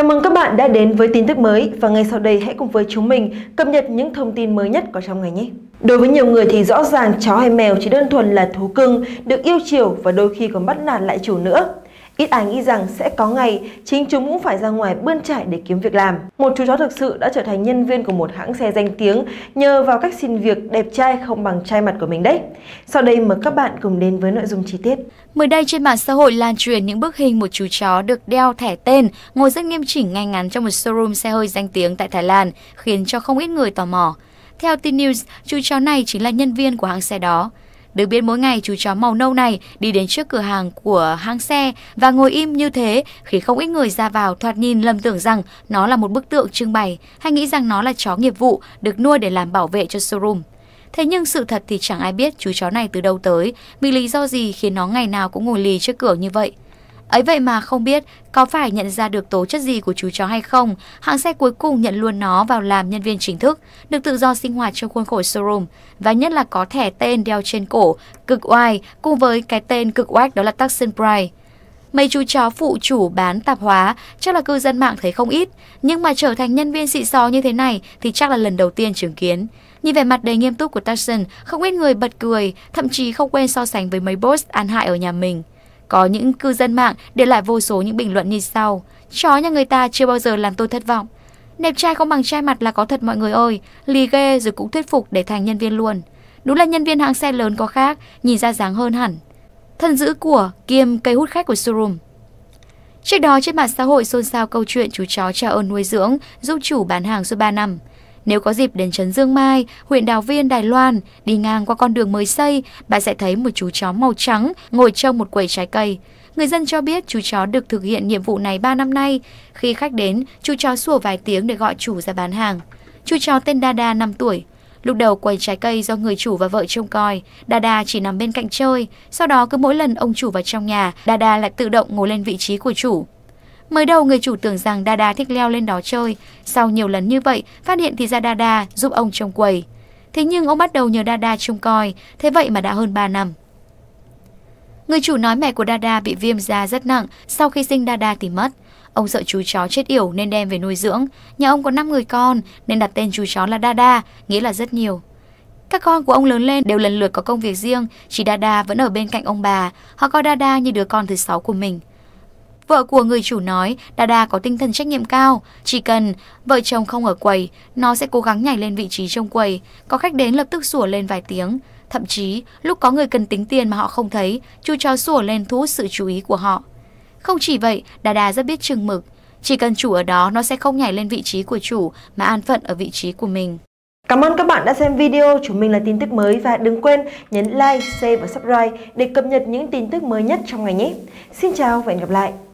Chào mừng các bạn đã đến với tin tức mới và ngay sau đây hãy cùng với chúng mình cập nhật những thông tin mới nhất có trong ngày nhé. Đối với nhiều người thì rõ ràng chó hay mèo chỉ đơn thuần là thú cưng, được yêu chiều và đôi khi còn bắt nạt lại chủ nữa. Ít ai nghĩ rằng sẽ có ngày chính chúng cũng phải ra ngoài bươn trải để kiếm việc làm. Một chú chó thực sự đã trở thành nhân viên của một hãng xe danh tiếng nhờ vào cách xin việc đẹp trai không bằng trai mặt của mình đấy. Sau đây mời các bạn cùng đến với nội dung chi tiết. Mới đây trên mạng xã hội lan truyền những bức hình một chú chó được đeo thẻ tên ngồi rất nghiêm chỉnh ngay ngắn trong một showroom xe hơi danh tiếng tại Thái Lan khiến cho không ít người tò mò. Theo tin News, chú chó này chính là nhân viên của hãng xe đó. Được biết mỗi ngày chú chó màu nâu này đi đến trước cửa hàng của hang xe và ngồi im như thế khi không ít người ra vào thoạt nhìn lầm tưởng rằng nó là một bức tượng trưng bày hay nghĩ rằng nó là chó nghiệp vụ được nuôi để làm bảo vệ cho showroom. Thế nhưng sự thật thì chẳng ai biết chú chó này từ đâu tới, vì lý do gì khiến nó ngày nào cũng ngồi lì trước cửa như vậy. Ấy vậy mà không biết có phải nhận ra được tố chất gì của chú chó hay không, hãng xe cuối cùng nhận luôn nó vào làm nhân viên chính thức, được tự do sinh hoạt trong khuôn khổ showroom, và nhất là có thẻ tên đeo trên cổ, cực oai, cùng với cái tên cực oách đó là Tucson Pride. Mấy chú chó phụ chủ bán tạp hóa chắc là cư dân mạng thấy không ít, nhưng mà trở thành nhân viên xịn xò như thế này thì chắc là lần đầu tiên chứng kiến. Nhìn vẻ mặt đầy nghiêm túc của Tyson, không ít người bật cười, thậm chí không quên so sánh với mấy boss ăn hại ở nhà mình. Có những cư dân mạng để lại vô số những bình luận như sau. Chó nhà người ta chưa bao giờ làm tôi thất vọng. Đẹp trai không bằng trai mặt là có thật mọi người ơi. Lì ghê rồi cũng thuyết phục để thành nhân viên luôn. Đúng là nhân viên hãng xe lớn có khác, nhìn ra dáng hơn hẳn. Thân giữ của kiêm cây hút khách của showroom. Trước đó trên mạng xã hội xôn xao câu chuyện chú chó trả ơn nuôi dưỡng giúp chủ bán hàng suốt 3 năm. Nếu có dịp đến Trấn Dương Mai, huyện Đào Viên, Đài Loan, đi ngang qua con đường mới xây, bạn sẽ thấy một chú chó màu trắng ngồi trong một quầy trái cây. Người dân cho biết chú chó được thực hiện nhiệm vụ này 3 năm nay. Khi khách đến, chú chó sủa vài tiếng để gọi chủ ra bán hàng. Chú chó tên Dada 5 tuổi. Lúc đầu quầy trái cây do người chủ và vợ trông coi, Dada chỉ nằm bên cạnh chơi. Sau đó cứ mỗi lần ông chủ vào trong nhà, Dada lại tự động ngồi lên vị trí của chủ. Mới đầu người chủ tưởng rằng Dada thích leo lên đó chơi, sau nhiều lần như vậy phát hiện thì ra Dada giúp ông trông quầy. Thế nhưng ông bắt đầu nhờ Dada trông coi, thế vậy mà đã hơn 3 năm. Người chủ nói mẹ của Dada bị viêm da rất nặng sau khi sinh Dada thì mất. Ông sợ chú chó chết yểu nên đem về nuôi dưỡng. Nhà ông có 5 người con nên đặt tên chú chó là Dada, nghĩa là rất nhiều. Các con của ông lớn lên đều lần lượt có công việc riêng, chỉ Dada vẫn ở bên cạnh ông bà. Họ coi Dada như đứa con thứ sáu của mình. Vợ của người chủ nói, Dada có tinh thần trách nhiệm cao, chỉ cần vợ chồng không ở quầy, nó sẽ cố gắng nhảy lên vị trí trong quầy, có khách đến lập tức sủa lên vài tiếng. Thậm chí, lúc có người cần tính tiền mà họ không thấy, chú chó sủa lên thu hút sự chú ý của họ. Không chỉ vậy, Dada rất biết chừng mực. Chỉ cần chủ ở đó, nó sẽ không nhảy lên vị trí của chủ mà an phận ở vị trí của mình. Cảm ơn các bạn đã xem video, chúng mình là tin tức mới và đừng quên nhấn like, share và subscribe để cập nhật những tin tức mới nhất trong ngày nhé. Xin chào và hẹn gặp lại!